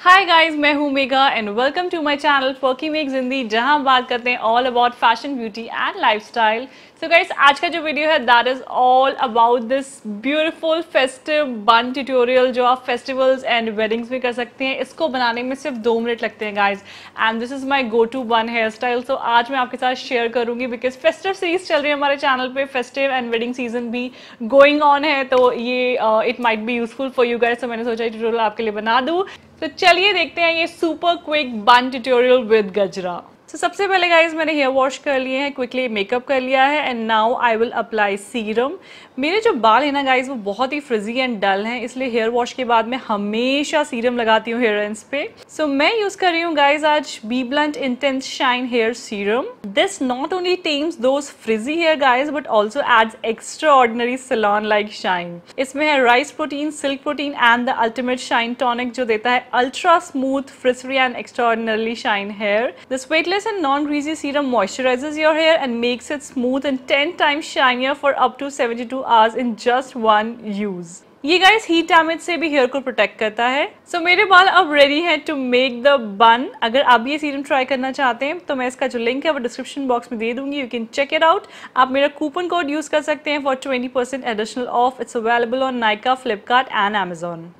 हाय guys मैं हूं Megha and welcome to my channel फर्की मेक जिंदी जहां हम बात करते हैं all about fashion beauty and lifestyle so guys आज का जो वीडियो है that is all about this beautiful festive bun tutorial जो आप फेस्टिवल्स एंड वेडिंग्स में कर सकते हैं इसको बनाने में सिर्फ दो मिनट लगते हैं guys and this is my go to bun hairstyle so आज मैं आपके साथ शेयर करूंगी बिकॉज फेस्टिव सीरीज चल रही है हमारे चैनल पर फेस्टिव एंड वेडिंग सीजन भी गोइंग ऑन है तो ये it might be useful for you guys तो मैंने सोचा ट्यूटोरियल आपके लिए बना दूँ तो चलिए देखते हैं ये super quick bun tutorial with gajra तो सबसे पहले गाइज मैंने हेयर वॉश कर लिए हैं क्विकली मेकअप कर लिया है and now I will apply serum मेरे जो बाल हैं ना गाइज वो बहुत ही फ्रिजी एंड डल हैं इसलिए हेयर वॉश के बाद मैं हमेशा सीरम लगाती हूँ हेयर एंड पे सो so, मैं यूज़ कर रही हूँ गाइज आज B blunt intense shine hair serum this not only tames those frizzy hair guys but also adds extraordinary salon like shine इसमें है rice protein silk protein and the ultimate shine tonic जो देता है ultra smooth frizz free and extraordinarily shine hair this weightless Luminous and non-greasy serum moisturizes your hair and makes it smooth and 10 times shinier for up to 72 hours in just one use. ये guys heat damage से भी hair को protect करता है सो so, मेरे बाल अब ready है टू मेक द बन अगर आप ये सीरम ट्राई करना चाहते हैं तो मैं इसका जो लिंक है वो डिस्क्रिप्शन बॉक्स में दे दूंगी you can check it out आप मेरा कूपन कोड यूज़ कर सकते हैं for 20% additional off it's available on Nykaa Flipkart and Amazon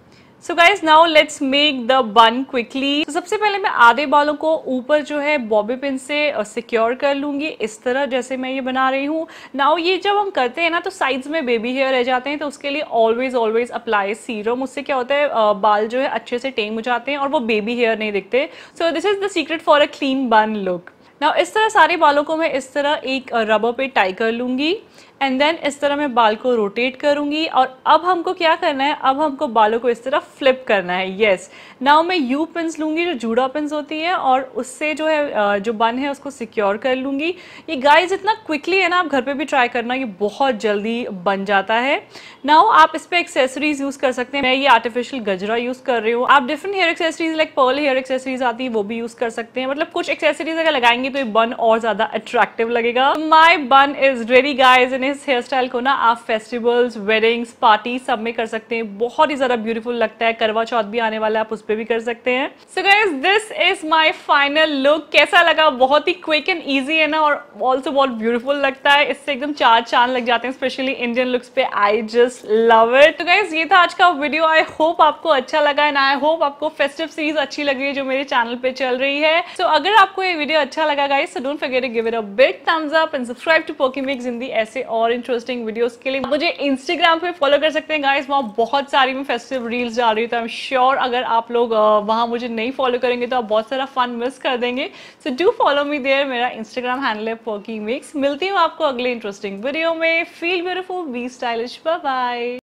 so guys now let's make the bun quickly सबसे पहले मैं आधे बालों को ऊपर जो है बॉबी पिन से सिक्योर कर लूंगी इस तरह जैसे मैं ये बना रही हूँ नाउ ये जब हम करते हैं ना तो साइड्स में बेबी हेयर रह जाते हैं तो उसके लिए ऑलवेज ऑलवेज अप्लाई सीरम उससे क्या होता है बाल जो है अच्छे से टेम हो जाते हैं और वो बेबी हेयर नहीं दिखते so this is the secret for a clean bun look ना इस तरह सारे बालों को मैं इस तरह एक रबर पे टाई कर लूँगी एंड देन इस तरह मैं बाल को रोटेट करूँगी और अब हमको क्या करना है अब हमको बालों को इस तरह फ्लिप करना है येस yes. नाउ मैं यू पिंस लूँगी जो जूड़ा पिंस होती है और उससे जो है जो बन है उसको सिक्योर कर लूँगी ये गाइज इतना क्विकली है ना आप घर पे भी ट्राई करना ये बहुत जल्दी बन जाता है नाउ आप इस पर एक्सेसरीज़ यूज़ कर सकते हैं मैं ये आर्टिफिशियल गजरा यूज़ कर रही हूँ आप different hair accessories like pearl hair accessories आती है वो भी यूज़ कर सकते हैं मतलब कुछ एक्सेसरीज अगर लगाएंगे लगाएंगे तो ये बन और ज़्यादा अट्रैक्टिव लगेगा माई बन इज रेडी गाइज इन इस हेयर स्टाइल को ना आप फेस्टिवल्स वेडिंग्स पार्टी सब में कर सकते हैं बहुत ही ज़्यादा ब्यूटीफुल लगता है करवा चौथ भी आने वाला है आप उस पर भी कर सकते हैं so guys this is my final look कैसा लगा बहुत ही क्विक एंड ईजी है ना और ऑल्सो बहुत ब्यूटीफुल लगता है इससे एकदम चार चांद लग जाते हैं स्पेशली इंडियन लुक्स पे आई जस्ट लव इट तो गाइज ये था आज का वीडियो आई होप आपको अच्छा लगा एंड आई होप आपको फेस्टिव सीरीज अच्छी लग रही है जो मेरे चैनल पे चल रही है सो so, अगर आपको ये वीडियो अच्छा लगा लगा guys so don't forget to give it a big thumbs up and subscribe to Pokimix Hindi ऐसे और इंटरेस्टिंग वीडियोस के लिए मुझे इंस्टाग्राम पे फॉलो कर सकते हैं गाइस वहां बहुत सारी मैं फेस्टिव रील्स डाल रही हूं तो आई एम श्योर अगर आप लोग वहां मुझे नहीं फॉलो करेंगे तो आप बहुत सारा फन मिस कर देंगे so do follow me there मेरा इंस्टाग्राम हैंडल है पोकी मिक्स मिलती हूं आपको अगले इंटरेस्टिंग वीडियो में feel beautiful be stylish bye bye